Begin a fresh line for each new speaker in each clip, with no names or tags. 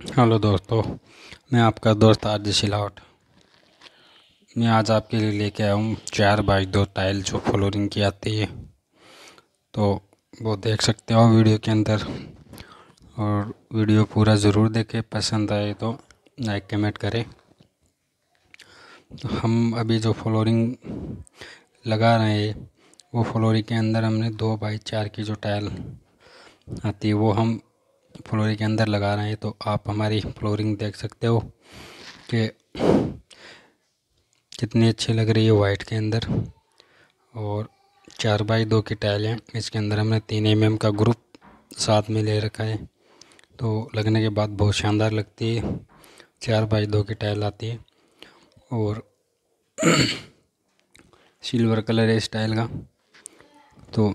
hello दोस्तों मैं आपका दोस्त आर जी सिलावट मैं आज आपके लिए लेके आया हूँ चार बाई दो टाइल जो फ्लोरिंग की आती है तो वो देख सकते हो वीडियो के अंदर और वीडियो पूरा ज़रूर देखें पसंद आए तो लाइक कमेंट करें तो हम अभी जो फ्लोरिंग लगा रहे हैं वो फ्लोरिंग के अंदर हमने दो बाई चार की जो टाइल आती है वो हम फ्लोरिंग के अंदर लगा रहे हैं तो आप हमारी फ्लोरिंग देख सकते हो कि कितनी अच्छी लग रही है वाइट के अंदर और चार बाई दो की टाइल है इसके अंदर हमने तीन एम एम का ग्रुप साथ में ले रखा है तो लगने के बाद बहुत शानदार लगती है चार बाई दो की टाइल आती है और सिल्वर कलर है इस टाइल का तो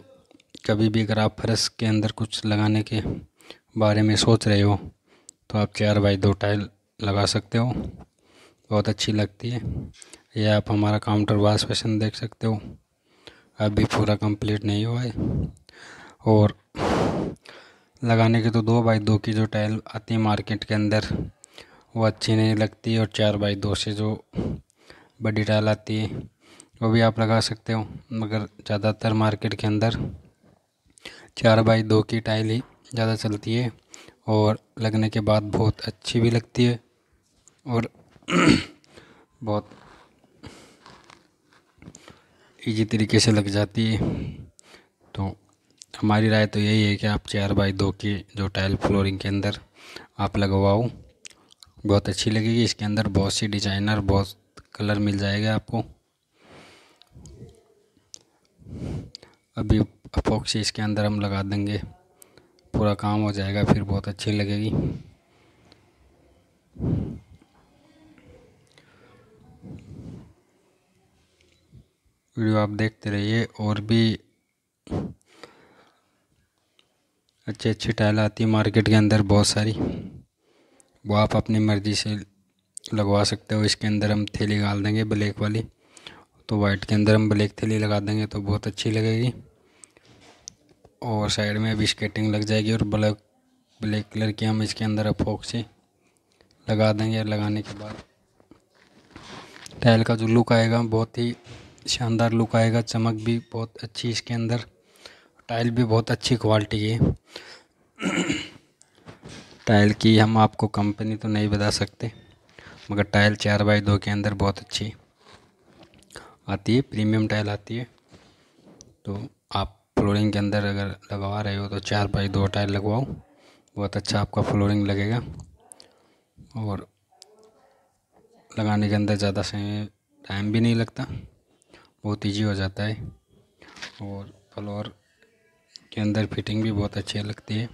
कभी भी अगर आप फर्श के अंदर कुछ लगाने के बारे में सोच रहे हो तो आप चार बाई दो टाइल लगा सकते हो बहुत अच्छी लगती है यह आप हमारा काउंटर वाश बेसन देख सकते हो अभी पूरा कंप्लीट नहीं हुआ है और लगाने के तो दो बाई दो की जो टाइल आती है मार्केट के अंदर वो अच्छी नहीं लगती और चार बाई दो से जो बड़ी टाइल आती है वो भी आप लगा सकते हो मगर ज़्यादातर मार्केट के अंदर चार बाई दो की टाइल ही ज़्यादा चलती है और लगने के बाद बहुत अच्छी भी लगती है और बहुत इजी तरीके से लग जाती है तो हमारी राय तो यही है कि आप चार बाई दो की जो टाइल फ्लोरिंग के अंदर आप लगवाओ बहुत अच्छी लगेगी इसके अंदर बहुत सी डिजाइनर बहुत कलर मिल जाएगा आपको अभी अपोक्सी इसके अंदर हम लगा देंगे पूरा काम हो जाएगा फिर बहुत अच्छी लगेगी वीडियो आप देखते रहिए और भी अच्छी अच्छी टाइल आती है मार्केट के अंदर बहुत सारी वो आप अपनी मर्ज़ी से लगवा सकते हो इसके अंदर हम थैली डाल देंगे ब्लैक वाली तो वाइट के अंदर हम ब्लैक थैली लगा देंगे तो बहुत अच्छी लगेगी और साइड में भी स्केटिंग लग जाएगी और ब्लैक ब्लैक कलर की हम इसके अंदर अफोक्सी लगा देंगे लगाने के बाद टाइल का जो लुक आएगा बहुत ही शानदार लुक आएगा चमक भी बहुत अच्छी इसके अंदर टाइल भी बहुत अच्छी क्वालिटी है टाइल की हम आपको कंपनी तो नहीं बता सकते मगर टाइल चार बाई दो के अंदर बहुत अच्छी आती है प्रीमियम टाइल आती है तो आप फ्लोरिंग के अंदर अगर लगवा रहे हो तो चार बाई दो टाइल लगवाओ बहुत अच्छा आपका फ्लोरिंग लगेगा और लगाने के अंदर ज़्यादा समय टाइम भी नहीं लगता बहुत ईजी हो जाता है और फ्लोर के अंदर फिटिंग भी बहुत अच्छी लगती है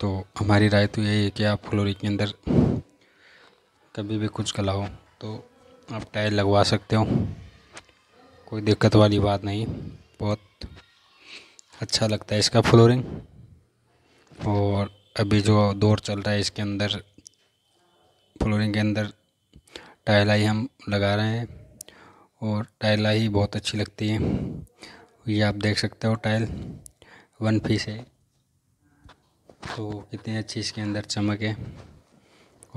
तो हमारी राय तो यही है कि आप फ्लोरिंग के अंदर कभी भी कुछ कलाओ तो आप टाइल लगवा सकते हो कोई दिक्कत वाली बात नहीं बहुत अच्छा लगता है इसका फ्लोरिंग और अभी जो दौर चल रहा है इसके अंदर फ्लोरिंग के अंदर ही हम लगा रहे हैं और टाइलाई ही बहुत अच्छी लगती है ये आप देख सकते हो टाइल वन पीस है तो कितनी अच्छी इसके अंदर चमक है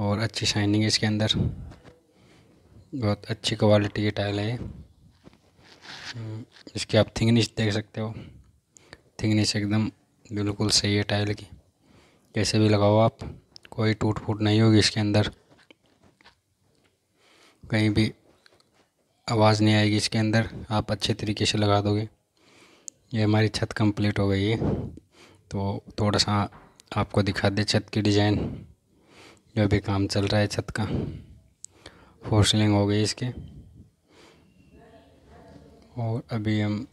और अच्छी शाइनिंग है इसके अंदर बहुत अच्छी क्वालिटी की टाइल है हम्म, इसकी आप थिकनेस देख सकते हो थिकनेस एकदम बिल्कुल सही है टाइल की कैसे भी लगाओ आप कोई टूट फूट नहीं होगी इसके अंदर कहीं भी आवाज़ नहीं आएगी इसके अंदर आप अच्छे तरीके से लगा दोगे ये हमारी छत कंप्लीट हो गई है तो थोड़ा सा आपको दिखा दे छत की डिज़ाइन जो भी काम चल रहा है छत का फोर सीलिंग हो गई इसके और अभी हम